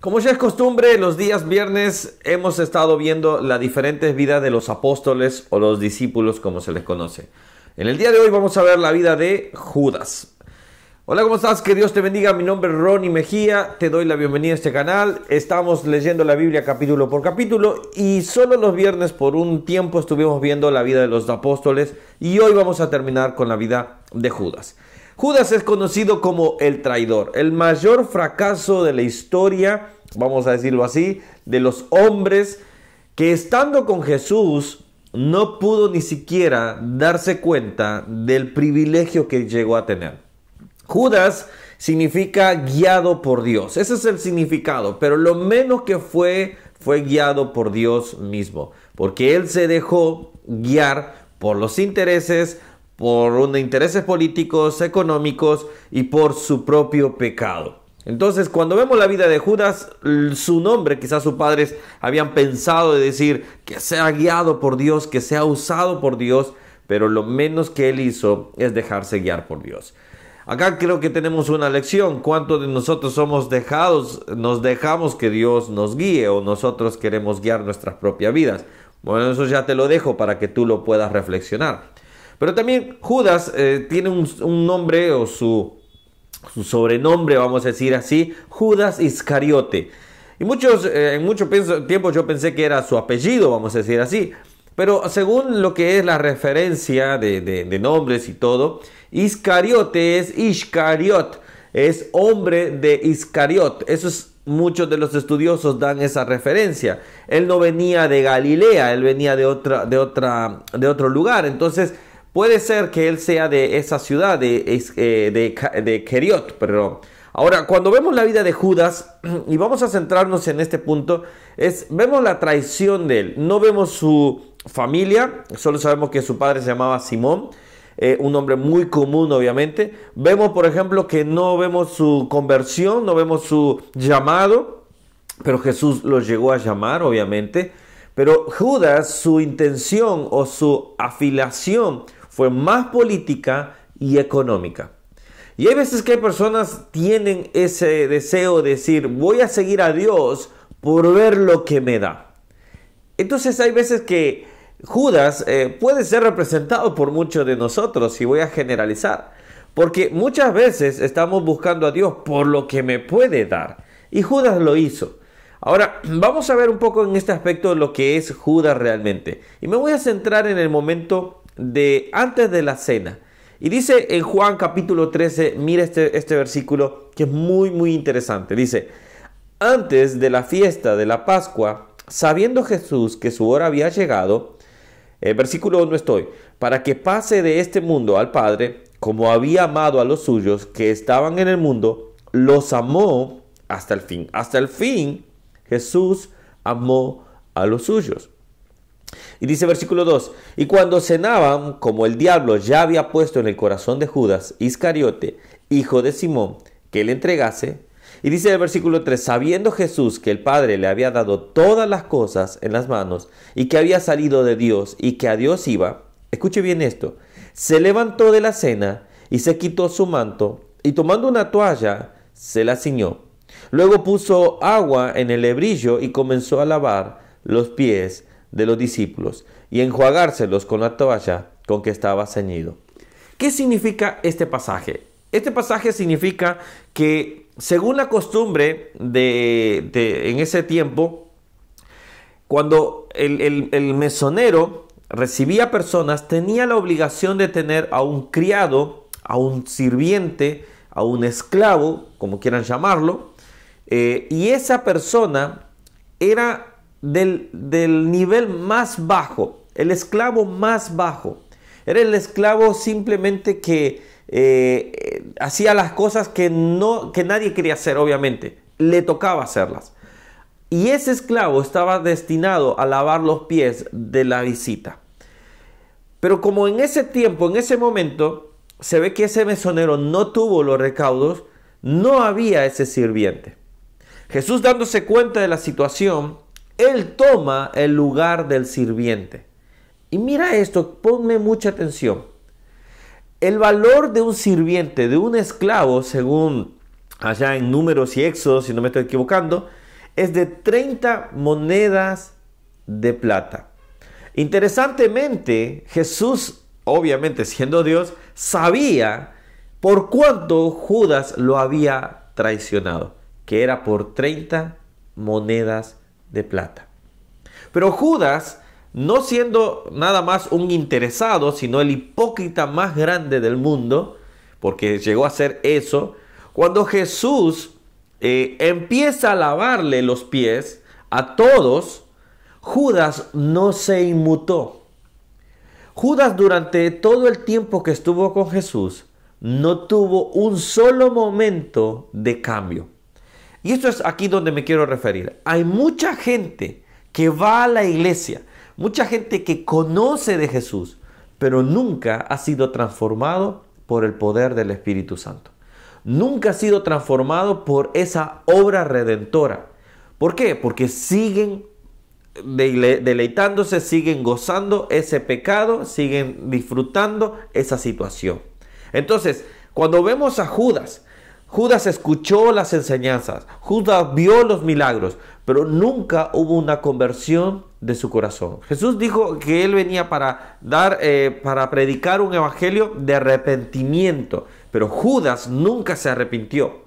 Como ya es costumbre, los días viernes hemos estado viendo las diferentes vidas de los apóstoles o los discípulos, como se les conoce. En el día de hoy vamos a ver la vida de Judas. Hola, ¿cómo estás? Que Dios te bendiga. Mi nombre es Ronnie Mejía. Te doy la bienvenida a este canal. Estamos leyendo la Biblia capítulo por capítulo y solo los viernes por un tiempo estuvimos viendo la vida de los apóstoles y hoy vamos a terminar con la vida de Judas. Judas es conocido como el traidor, el mayor fracaso de la historia, vamos a decirlo así, de los hombres que estando con Jesús no pudo ni siquiera darse cuenta del privilegio que llegó a tener. Judas significa guiado por Dios, ese es el significado, pero lo menos que fue fue guiado por Dios mismo, porque él se dejó guiar por los intereses, por intereses políticos, económicos y por su propio pecado. Entonces, cuando vemos la vida de Judas, su nombre, quizás sus padres habían pensado de decir que sea guiado por Dios, que sea usado por Dios, pero lo menos que él hizo es dejarse guiar por Dios. Acá creo que tenemos una lección. ¿Cuántos de nosotros somos dejados, nos dejamos que Dios nos guíe o nosotros queremos guiar nuestras propias vidas? Bueno, eso ya te lo dejo para que tú lo puedas reflexionar. Pero también Judas eh, tiene un, nombre o su, sobrenombre, vamos a decir así, Judas Iscariote. Y muchos, eh, en mucho tiempo yo pensé que era su apellido, vamos a decir así. Pero según lo que es la referencia de, nombres y todo, Iscariote es Iscariot, es hombre de Iscariot. Eso es muchos de los estudiosos dan esa referencia. Él no venía de Galilea, él venía de, otra, de, otra, de otro lugar. Entonces, Puede ser que él sea de esa ciudad, de, eh, de, de Keriot, pero... Ahora, cuando vemos la vida de Judas, y vamos a centrarnos en este punto, es, vemos la traición de él. No vemos su familia, solo sabemos que su padre se llamaba Simón, eh, un nombre muy común obviamente. Vemos, por ejemplo, que no vemos su conversión, no vemos su llamado, pero Jesús lo llegó a llamar, obviamente. Pero Judas, su intención o su afilación fue más política y económica. Y hay veces que hay personas tienen ese deseo de decir, voy a seguir a Dios por ver lo que me da. Entonces hay veces que Judas eh, puede ser representado por muchos de nosotros, y voy a generalizar, porque muchas veces estamos buscando a Dios por lo que me puede dar. Y Judas lo hizo. Ahora, vamos a ver un poco en este aspecto lo que es Judas realmente. Y me voy a centrar en el momento de antes de la cena. Y dice en Juan capítulo 13, mira este, este, versículo que es muy, muy interesante. Dice, antes de la fiesta de la Pascua, sabiendo Jesús que su hora había llegado, el eh, versículo 1 estoy, para que pase de este mundo al Padre, como había amado a los suyos que estaban en el mundo, los amó hasta el fin. Hasta el fin, Jesús amó a los suyos. Y dice versículo 2, y cuando cenaban, como el diablo ya había puesto en el corazón de Judas, Iscariote, hijo de Simón, que le entregase, y dice el versículo 3, sabiendo Jesús que el Padre le había dado todas las cosas en las manos, y que había salido de Dios, y que a Dios iba, escuche bien esto, se levantó de la cena, y se quitó su manto, y tomando una toalla, se la ciñó. Luego puso agua en el lebrillo y comenzó a lavar los pies de los discípulos y enjuagárselos con la toalla con que estaba ceñido. ¿Qué significa este pasaje? Este pasaje significa que según la costumbre de, en ese tiempo, cuando el, mesonero recibía personas, tenía la obligación de tener a un criado, a un sirviente, a un esclavo, como quieran llamarlo, eh, y esa persona era del, nivel más bajo, el esclavo más bajo. Era el esclavo simplemente que eh, hacía las cosas que, no, que nadie quería hacer, obviamente. Le tocaba hacerlas. Y ese esclavo estaba destinado a lavar los pies de la visita. Pero como en ese tiempo, en ese momento, se ve que ese mesonero no tuvo los recaudos, no había ese sirviente. Jesús dándose cuenta de la situación, él toma el lugar del sirviente. Y mira esto, ponme mucha atención. El valor de un sirviente, de un esclavo, según allá en números y éxodos, si no me estoy equivocando, es de 30 monedas de plata. Interesantemente, Jesús, obviamente siendo Dios, sabía por cuánto Judas lo había traicionado, que era por 30 monedas de plata. Pero Judas, no siendo nada más un interesado, sino el hipócrita más grande del mundo, porque llegó a ser eso, cuando Jesús eh, empieza a lavarle los pies a todos, Judas no se inmutó. Judas durante todo el tiempo que estuvo con Jesús no tuvo un solo momento de cambio. Y esto es aquí donde me quiero referir. Hay mucha gente que va a la iglesia, mucha gente que conoce de Jesús, pero nunca ha sido transformado por el poder del Espíritu Santo. Nunca ha sido transformado por esa obra redentora. ¿Por qué? Porque siguen deleitándose, siguen gozando ese pecado, siguen disfrutando esa situación. Entonces, cuando vemos a Judas, Judas escuchó las enseñanzas, Judas vio los milagros, pero nunca hubo una conversión de su corazón. Jesús dijo que él venía para dar, eh, para predicar un evangelio de arrepentimiento, pero Judas nunca se arrepintió.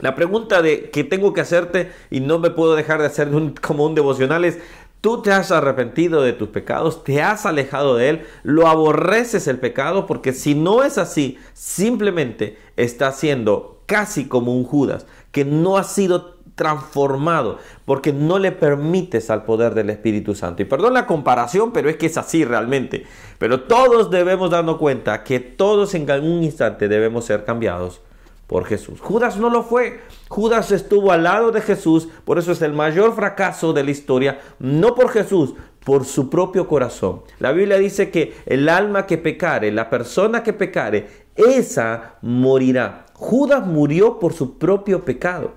La pregunta de que tengo que hacerte y no me puedo dejar de hacer como un devocional es, Tú te has arrepentido de tus pecados, te has alejado de él, lo aborreces el pecado, porque si no es así, simplemente está siendo casi como un Judas, que no ha sido transformado porque no le permites al poder del Espíritu Santo. Y perdón la comparación, pero es que es así realmente. Pero todos debemos darnos cuenta que todos en algún instante debemos ser cambiados por Jesús. Judas no lo fue. Judas estuvo al lado de Jesús, por eso es el mayor fracaso de la historia, no por Jesús, por su propio corazón. La Biblia dice que el alma que pecare, la persona que pecare, esa morirá. Judas murió por su propio pecado.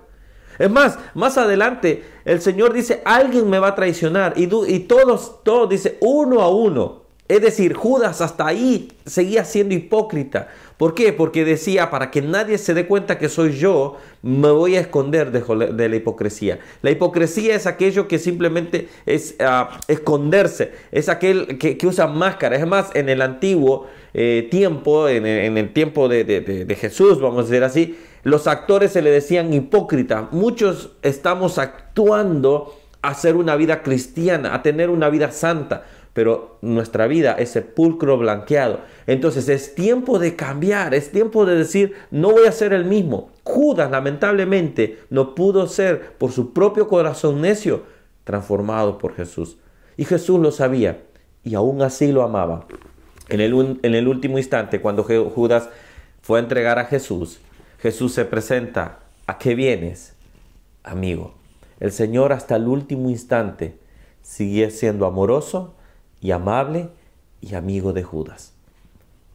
Es más, más adelante el Señor dice, alguien me va a traicionar. Y, y todos, todos, dice, uno a uno. Es decir, Judas hasta ahí seguía siendo hipócrita. ¿Por qué? Porque decía, para que nadie se dé cuenta que soy yo, me voy a esconder de, la hipocresía. La hipocresía es aquello que simplemente es ah, esconderse, es aquel que, usa máscara. Es más, en el antiguo eh, tiempo, en, el tiempo de, de Jesús, vamos a decir así, los actores se le decían hipócritas. Muchos estamos actuando a hacer una vida cristiana, a tener una vida santa pero nuestra vida es sepulcro blanqueado. Entonces es tiempo de cambiar, es tiempo de decir, no voy a ser el mismo. Judas lamentablemente no pudo ser por su propio corazón necio transformado por Jesús. Y Jesús lo sabía y aún así lo amaba. En el, en el último instante, cuando Judas fue a entregar a Jesús, Jesús se presenta, ¿a qué vienes? Amigo, el Señor hasta el último instante sigue siendo amoroso y amable y amigo de Judas.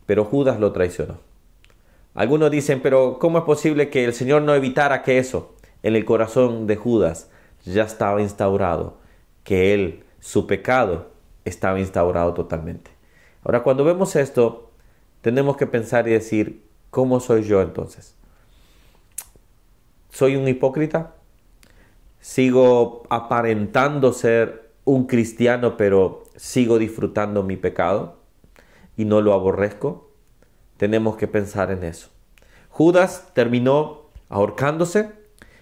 Pero Judas lo traicionó. Algunos dicen, pero ¿cómo es posible que el Señor no evitara que eso en el corazón de Judas ya estaba instaurado? Que él, su pecado, estaba instaurado totalmente. Ahora, cuando vemos esto, tenemos que pensar y decir, ¿cómo soy yo entonces? ¿Soy un hipócrita? ¿Sigo aparentando ser un cristiano, pero sigo disfrutando mi pecado y no lo aborrezco? Tenemos que pensar en eso. Judas terminó ahorcándose,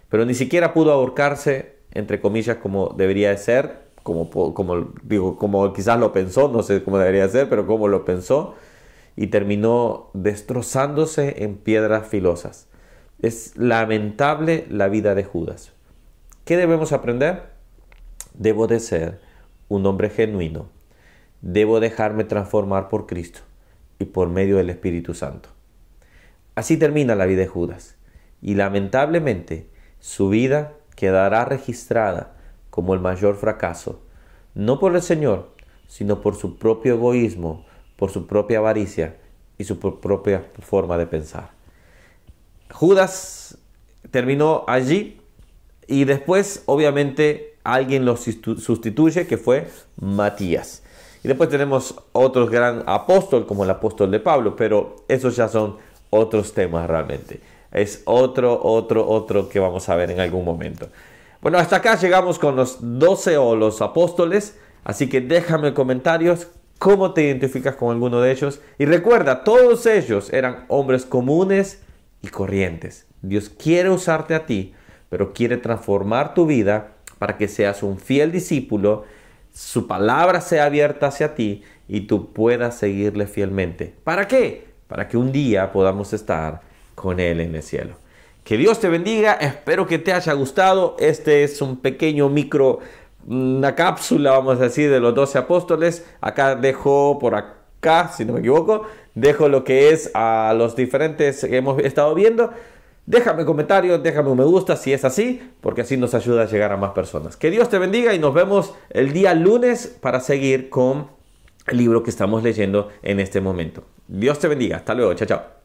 pero ni siquiera pudo ahorcarse, entre comillas, como debería de ser, como, como, quizás lo pensó, no sé cómo debería ser, pero como lo pensó, y terminó destrozándose en piedras filosas. Es lamentable la vida de Judas. ¿Qué debemos aprender? Debo de ser un hombre genuino, debo dejarme transformar por Cristo y por medio del Espíritu Santo. Así termina la vida de Judas, y lamentablemente su vida quedará registrada como el mayor fracaso, no por el Señor, sino por su propio egoísmo, por su propia avaricia y su propia forma de pensar. Judas terminó allí y después, obviamente, alguien los sustituye que fue Matías. Y después tenemos otro gran apóstol como el apóstol de Pablo, pero esos ya son otros temas realmente. Es otro, otro, otro que vamos a ver en algún momento. Bueno, hasta acá llegamos con los 12 o los apóstoles, así que déjame en comentarios cómo te identificas con alguno de ellos. Y recuerda, todos ellos eran hombres comunes y corrientes. Dios quiere usarte a ti, pero quiere transformar tu vida para que seas un fiel discípulo, su palabra sea abierta hacia ti y tú puedas seguirle fielmente. ¿Para qué? Para que un día podamos estar con Él en el cielo. Que Dios te bendiga, espero que te haya gustado. Este es un pequeño micro, una cápsula, vamos a decir, de los doce apóstoles. Acá dejo por acá, si no me equivoco, dejo lo que es a los diferentes que hemos estado viendo. Déjame comentarios, déjame un me gusta si es así, porque así nos ayuda a llegar a más personas. Que Dios te bendiga y nos vemos el día lunes para seguir con el libro que estamos leyendo en este momento. Dios te bendiga. Hasta luego. Chao, chao.